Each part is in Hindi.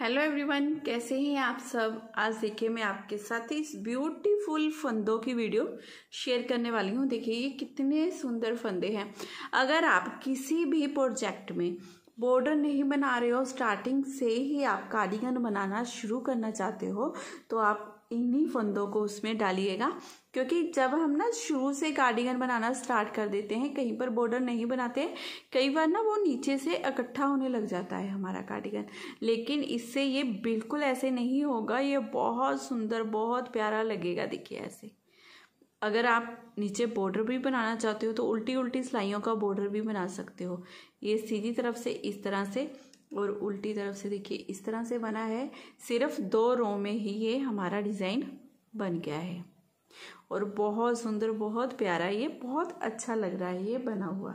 हेलो एवरीवन कैसे हैं आप सब आज देखिए मैं आपके साथ इस ब्यूटीफुल फंदों की वीडियो शेयर करने वाली हूँ देखिए ये कितने सुंदर फंदे हैं अगर आप किसी भी प्रोजेक्ट में बॉर्डर नहीं बना रहे हो स्टार्टिंग से ही आप कार्डिगन बनाना शुरू करना चाहते हो तो आप इन्हीं फंदों को उसमें डालिएगा क्योंकि जब हम ना शुरू से कार्डिगन बनाना स्टार्ट कर देते हैं कहीं पर बॉर्डर नहीं बनाते कई बार ना वो नीचे से इकट्ठा होने लग जाता है हमारा कार्डिगन लेकिन इससे ये बिल्कुल ऐसे नहीं होगा ये बहुत सुंदर बहुत प्यारा लगेगा देखिए ऐसे अगर आप नीचे बॉर्डर भी बनाना चाहते हो तो उल्टी उल्टी सिलाइयों का बॉर्डर भी बना सकते हो ये सीधी तरफ से इस तरह से और उल्टी तरफ से देखिए इस तरह से बना है सिर्फ दो रो में ही ये हमारा डिज़ाइन बन गया है और बहुत सुंदर बहुत प्यारा ये बहुत अच्छा लग रहा है ये बना हुआ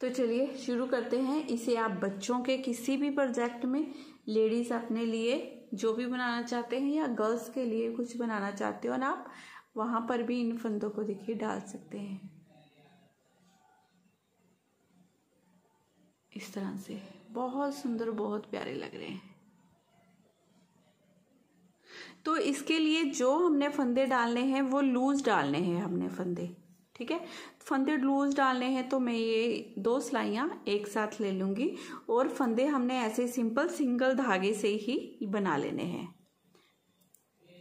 तो चलिए शुरू करते हैं इसे आप बच्चों के किसी भी प्रोजेक्ट में लेडीज़ अपने लिए जो भी बनाना चाहते हैं या गर्ल्स के लिए कुछ बनाना चाहते हो और आप वहाँ पर भी इन फंदों को देखिए डाल सकते हैं इस तरह से बहुत सुंदर बहुत प्यारे लग रहे हैं तो इसके लिए जो हमने फंदे डालने हैं वो लूज डालने हैं हमने फंदे ठीक है फंदे लूज डालने हैं तो मैं ये दो सिलाइयाँ एक साथ ले लूँगी और फंदे हमने ऐसे सिंपल सिंगल धागे से ही बना लेने हैं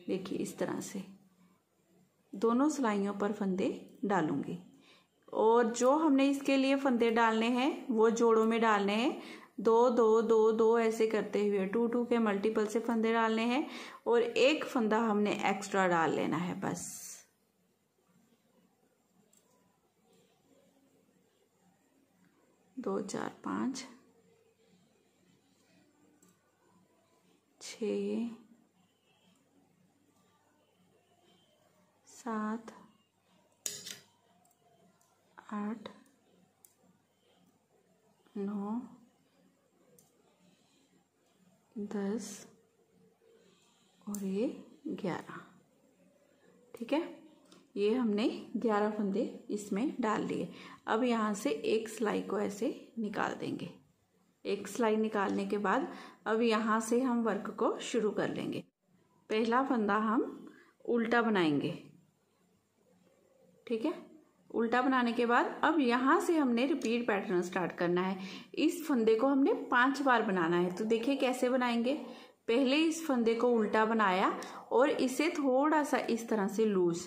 देखिए इस तरह से दोनों सिलाइयों पर फंदे डालूंगी और जो हमने इसके लिए फंदे डालने हैं वो जोड़ों में डालने हैं दो दो दो दो ऐसे करते हुए टू टू के मल्टीपल से फंदे डालने हैं और एक फंदा हमने एक्स्ट्रा डाल लेना है बस दो चार पाँच छ सात आठ नौ दस और ये ग्यारह ठीक है ये हमने ग्यारह फंदे इसमें डाल लिए अब यहाँ से एक सिलाई को ऐसे निकाल देंगे एक सिलाई निकालने के बाद अब यहाँ से हम वर्क को शुरू कर लेंगे पहला फंदा हम उल्टा बनाएंगे ठीक है उल्टा बनाने के बाद अब यहाँ से हमने रिपीट पैटर्न स्टार्ट करना है इस फंदे को हमने पांच बार बनाना है तो देखिए कैसे बनाएंगे पहले इस फंदे को उल्टा बनाया और इसे थोड़ा सा इस तरह से लूज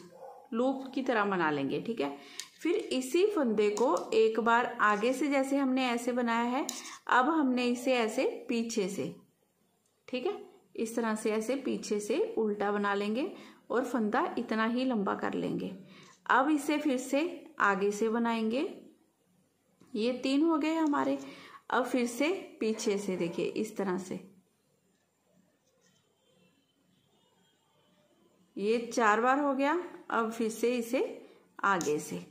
लूप की तरह बना लेंगे ठीक है फिर इसी फंदे को एक बार आगे से जैसे हमने ऐसे बनाया है अब हमने इसे ऐसे पीछे से ठीक है इस तरह से ऐसे पीछे से उल्टा बना लेंगे और फंदा इतना ही लंबा कर लेंगे अब इसे फिर से आगे से बनाएंगे ये तीन हो गए हमारे अब फिर से पीछे से देखिए इस तरह से ये चार बार हो गया अब फिर से इसे आगे से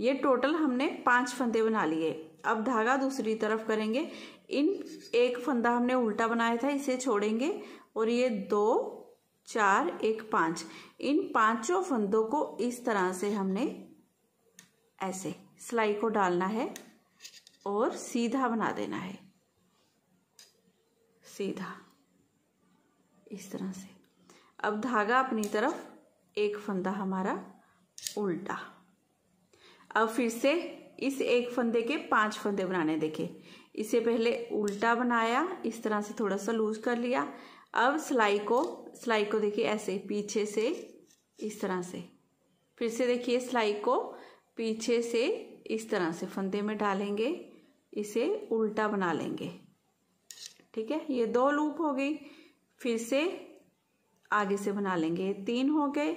ये टोटल हमने पांच फंदे बना लिए अब धागा दूसरी तरफ करेंगे इन एक फंदा हमने उल्टा बनाया था इसे छोड़ेंगे और ये दो चार एक पांच इन पांचों फंदों को इस तरह से हमने ऐसे सिलाई को डालना है और सीधा बना देना है सीधा इस तरह से अब धागा अपनी तरफ एक फंदा हमारा उल्टा अब फिर से इस एक फंदे के पांच फंदे बनाने देखे इसे पहले उल्टा बनाया इस तरह से थोड़ा सा लूज कर लिया अब सिलाई को सिलाई को देखिए ऐसे पीछे से इस तरह से फिर से देखिए सिलाई को पीछे से इस तरह से फंदे में डालेंगे इसे उल्टा बना लेंगे ठीक है ये दो लूप हो गई फिर से आगे से बना लेंगे तीन हो गए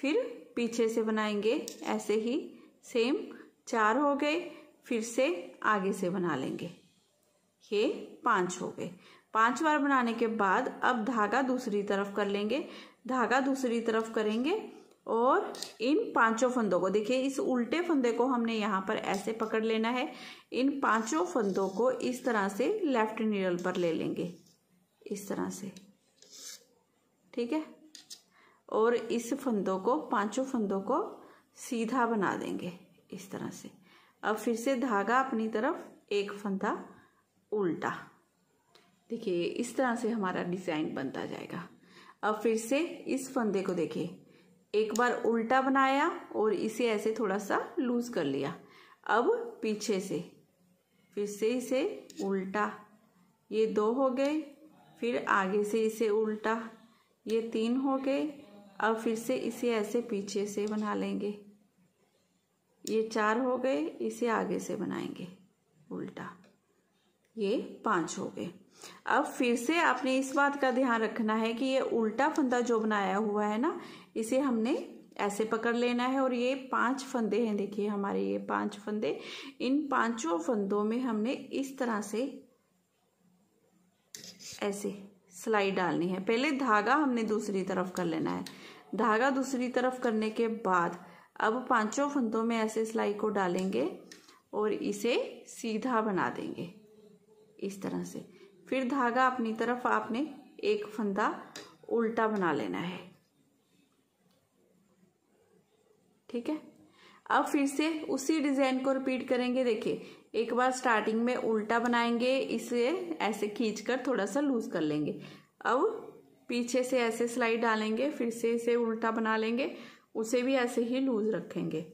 फिर पीछे से बनाएंगे ऐसे ही सेम चार हो गए फिर से आगे से बना लेंगे ये पांच हो गए पांच बार बनाने के बाद अब धागा दूसरी तरफ कर लेंगे धागा दूसरी तरफ करेंगे और इन पांचों फंदों को देखिए इस उल्टे फंदे को हमने यहाँ पर ऐसे पकड़ लेना है इन पांचों फंदों को इस तरह से लेफ्ट नीडल पर ले लेंगे इस तरह से ठीक है और इस फंदों को पांचों फंदों को सीधा बना देंगे इस तरह से अब फिर से धागा अपनी तरफ एक फंदा उल्टा देखिए इस तरह से हमारा डिज़ाइन बनता जाएगा अब फिर से इस फंदे को देखिए एक बार उल्टा बनाया और इसे ऐसे थोड़ा सा लूज़ कर लिया अब पीछे से फिर से इसे उल्टा ये दो हो गए फिर आगे से इसे उल्टा ये तीन हो गए अब फिर से इसे ऐसे पीछे से बना लेंगे ये चार हो गए इसे आगे से बनाएंगे उल्टा ये पांच हो गए अब फिर से आपने इस बात का ध्यान रखना है कि ये उल्टा फंदा जो बनाया हुआ है ना इसे हमने ऐसे पकड़ लेना है और ये पांच फंदे हैं देखिए हमारे ये पांच फंदे इन पांचों फंदों में हमने इस तरह से ऐसे सिलाई डालनी है पहले धागा हमने दूसरी तरफ कर लेना है धागा दूसरी तरफ करने के बाद अब पांचों फंदों में ऐसे सिलाई को डालेंगे और इसे सीधा बना देंगे इस तरह से फिर धागा अपनी तरफ आपने एक फंदा उल्टा बना लेना है ठीक है अब फिर से उसी डिजाइन को रिपीट करेंगे देखिए एक बार स्टार्टिंग में उल्टा बनाएंगे इसे ऐसे खींचकर थोड़ा सा लूज कर लेंगे अब पीछे से ऐसे सिलाई डालेंगे फिर से इसे उल्टा बना लेंगे उसे भी ऐसे ही लूज रखेंगे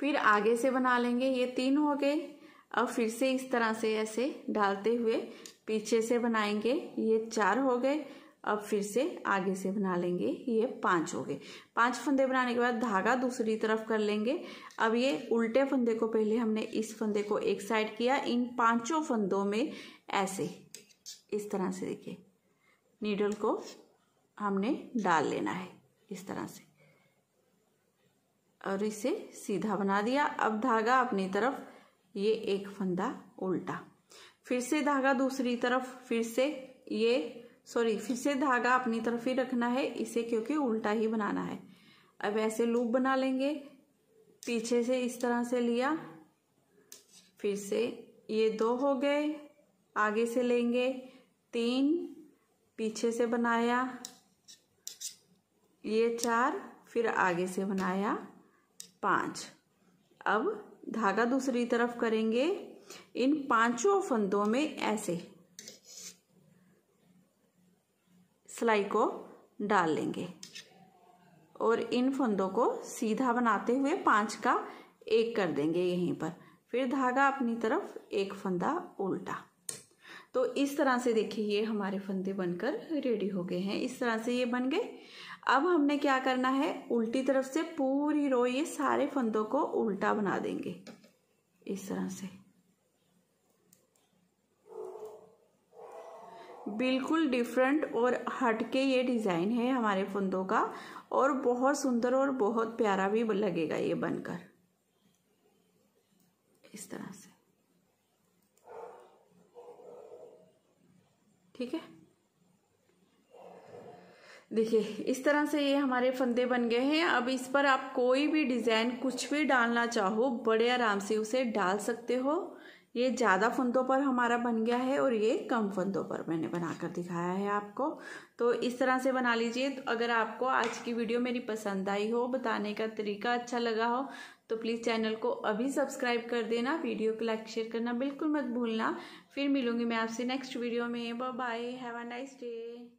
फिर आगे से बना लेंगे ये तीन हो गए अब फिर से इस तरह से ऐसे डालते हुए पीछे से बनाएंगे ये चार हो गए अब फिर से आगे से बना लेंगे ये पांच हो गए पांच फंदे बनाने के बाद धागा दूसरी तरफ कर लेंगे अब ये उल्टे फंदे को पहले हमने इस फंदे को एक साइड किया इन पांचों फंदों में ऐसे इस तरह से देखिए नीडल को हमने डाल लेना है इस तरह से और इसे सीधा बना दिया अब धागा अपनी तरफ ये एक फंदा उल्टा फिर से धागा दूसरी तरफ फिर से ये सॉरी फिर से धागा अपनी तरफ ही रखना है इसे क्योंकि उल्टा ही बनाना है अब ऐसे लूप बना लेंगे पीछे से इस तरह से लिया फिर से ये दो हो गए आगे से लेंगे तीन पीछे से बनाया ये चार फिर आगे से बनाया पाँच अब धागा दूसरी तरफ करेंगे इन पांचों फंदों में ऐसे सिलाई को डाल लेंगे और इन फंदों को सीधा बनाते हुए पांच का एक कर देंगे यहीं पर फिर धागा अपनी तरफ एक फंदा उल्टा तो इस तरह से देखिए ये हमारे फंदे बनकर रेडी हो गए हैं इस तरह से ये बन गए अब हमने क्या करना है उल्टी तरफ से पूरी रो ये सारे फंदों को उल्टा बना देंगे इस तरह से बिल्कुल डिफरेंट और हटके ये डिज़ाइन है हमारे फंदों का और बहुत सुंदर और बहुत प्यारा भी लगेगा ये बनकर इस तरह से ठीक है देखिए इस तरह से ये हमारे फंदे बन गए हैं अब इस पर आप कोई भी डिज़ाइन कुछ भी डालना चाहो बड़े आराम से उसे डाल सकते हो ये ज़्यादा फंदों पर हमारा बन गया है और ये कम फंदों पर मैंने बनाकर दिखाया है आपको तो इस तरह से बना लीजिए तो अगर आपको आज की वीडियो मेरी पसंद आई हो बताने का तरीका अच्छा लगा हो तो प्लीज़ चैनल को अभी सब्सक्राइब कर देना वीडियो को लाइक शेयर करना बिल्कुल मत भूलना फिर मिलूंगी मैं आपसे नेक्स्ट वीडियो में bye have a nice day